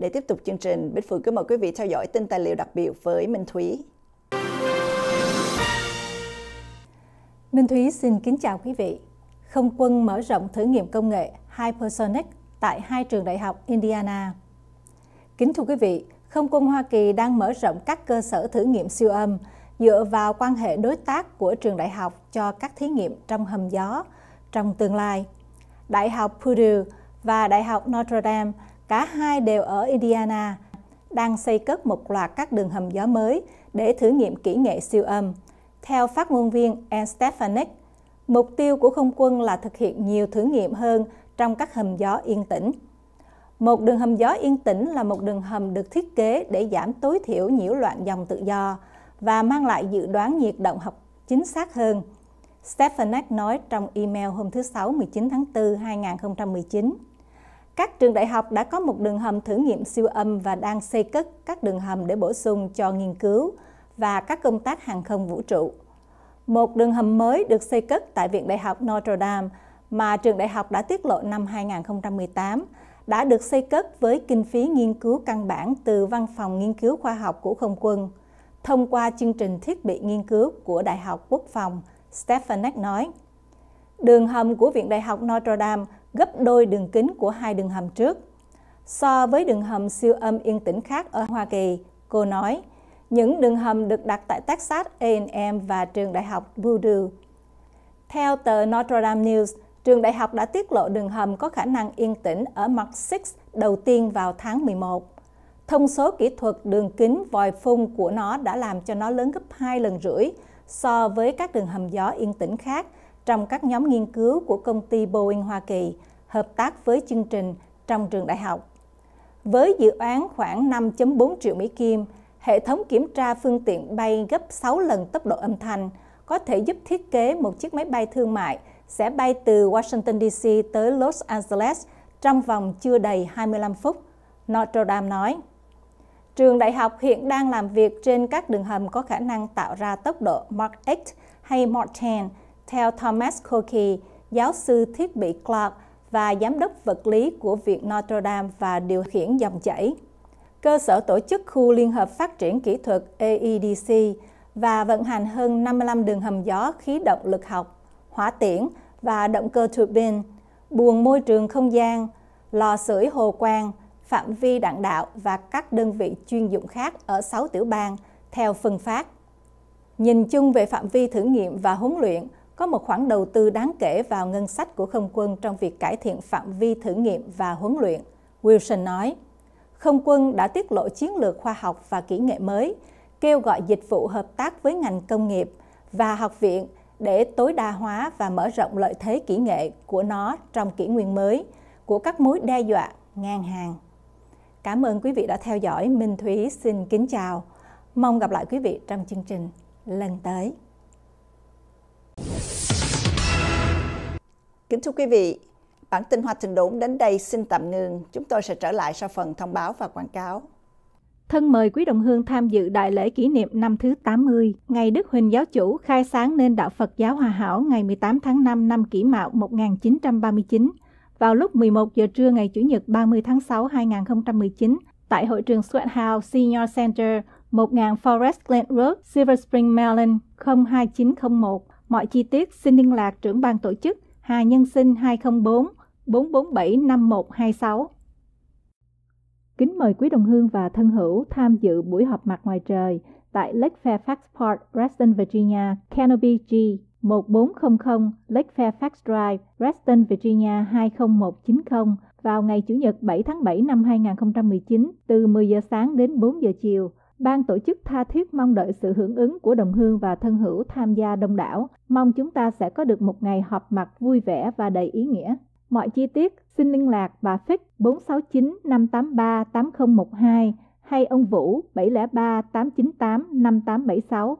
Để tiếp tục chương trình, Bích Phương kính mời quý vị theo dõi tin tài liệu đặc biệt với Minh Thúy. Minh Thúy xin kính chào quý vị. Không quân mở rộng thử nghiệm công nghệ Hypersonic tại hai trường đại học Indiana. Kính thưa quý vị, Không quân Hoa Kỳ đang mở rộng các cơ sở thử nghiệm siêu âm dựa vào quan hệ đối tác của trường đại học cho các thí nghiệm trong hầm gió trong tương lai. Đại học Purdue và Đại học Notre Dame Cả hai đều ở Indiana, đang xây cất một loạt các đường hầm gió mới để thử nghiệm kỹ nghệ siêu âm. Theo phát ngôn viên Anne Stefanik, mục tiêu của không quân là thực hiện nhiều thử nghiệm hơn trong các hầm gió yên tĩnh. Một đường hầm gió yên tĩnh là một đường hầm được thiết kế để giảm tối thiểu nhiễu loạn dòng tự do và mang lại dự đoán nhiệt động học chính xác hơn. Stefanek nói trong email hôm thứ Sáu 19 tháng 4 2019 các trường đại học đã có một đường hầm thử nghiệm siêu âm và đang xây cất các đường hầm để bổ sung cho nghiên cứu và các công tác hàng không vũ trụ. Một đường hầm mới được xây cất tại Viện Đại học Notre Dame mà trường đại học đã tiết lộ năm 2018 đã được xây cất với kinh phí nghiên cứu căn bản từ Văn phòng Nghiên cứu Khoa học của Không quân thông qua chương trình thiết bị nghiên cứu của Đại học Quốc phòng, Stefanek nói. Đường hầm của Viện Đại học Notre Dame gấp đôi đường kính của hai đường hầm trước. So với đường hầm siêu âm yên tĩnh khác ở Hoa Kỳ, cô nói, những đường hầm được đặt tại Texas A&M và trường đại học Purdue. Theo tờ Notre Dame News, trường đại học đã tiết lộ đường hầm có khả năng yên tĩnh ở mặt 6 đầu tiên vào tháng 11. Thông số kỹ thuật đường kính vòi phun của nó đã làm cho nó lớn gấp 2 lần rưỡi so với các đường hầm gió yên tĩnh khác trong các nhóm nghiên cứu của công ty Boeing Hoa Kỳ hợp tác với chương trình trong trường đại học. Với dự án khoảng 5.4 triệu Mỹ Kim, hệ thống kiểm tra phương tiện bay gấp 6 lần tốc độ âm thanh có thể giúp thiết kế một chiếc máy bay thương mại sẽ bay từ Washington DC tới Los Angeles trong vòng chưa đầy 25 phút, Notre Dame nói. Trường đại học hiện đang làm việc trên các đường hầm có khả năng tạo ra tốc độ Mach 8 hay Mach 10 theo Thomas Koki, giáo sư thiết bị Clark và giám đốc vật lý của Viện Notre Dame và điều khiển dòng chảy. Cơ sở tổ chức khu Liên hợp Phát triển Kỹ thuật AEDC và vận hành hơn 55 đường hầm gió khí động lực học, hỏa tiễn và động cơ turbine, buồng môi trường không gian, lò sưởi hồ quang, phạm vi đạn đạo và các đơn vị chuyên dụng khác ở 6 tiểu bang theo phân phát. Nhìn chung về phạm vi thử nghiệm và huấn luyện – có một khoản đầu tư đáng kể vào ngân sách của không quân trong việc cải thiện phạm vi thử nghiệm và huấn luyện. Wilson nói, không quân đã tiết lộ chiến lược khoa học và kỹ nghệ mới, kêu gọi dịch vụ hợp tác với ngành công nghiệp và học viện để tối đa hóa và mở rộng lợi thế kỹ nghệ của nó trong kỷ nguyên mới của các mối đe dọa ngang hàng. Cảm ơn quý vị đã theo dõi. Minh Thúy xin kính chào. Mong gặp lại quý vị trong chương trình lần tới. Kính thưa quý vị, bản tin Hoa Thịnh Đốn đến đây xin tạm ngừng. Chúng tôi sẽ trở lại sau phần thông báo và quảng cáo. Thân mời quý đồng hương tham dự đại lễ kỷ niệm năm thứ 80, ngày Đức Huỳnh Giáo Chủ khai sáng nên đạo Phật giáo Hòa Hảo ngày 18 tháng 5 năm kỷ mạo 1939 vào lúc 11 giờ trưa ngày Chủ nhật 30 tháng 6 2019 tại hội trường Sweat House Senior Center 1000 Forest Glen Road, Silver Spring, Maryland 02901. Mọi chi tiết xin liên lạc trưởng ban tổ chức Hà Nhân Sinh 204 447 5126. Kính mời quý đồng hương và thân hữu tham dự buổi họp mặt ngoài trời tại Lake Fairfax Park, Reston, Virginia, Canopy G 1400 Lake Fairfax Drive, Reston, Virginia 20190 vào ngày Chủ nhật 7 tháng 7 năm 2019 từ 10 giờ sáng đến 4 giờ chiều Ban tổ chức tha thiết mong đợi sự hưởng ứng của đồng hương và thân hữu tham gia đông đảo. Mong chúng ta sẽ có được một ngày họp mặt vui vẻ và đầy ý nghĩa. Mọi chi tiết xin liên lạc bà Phích 469 583 8012 hay ông Vũ 703 898 5876.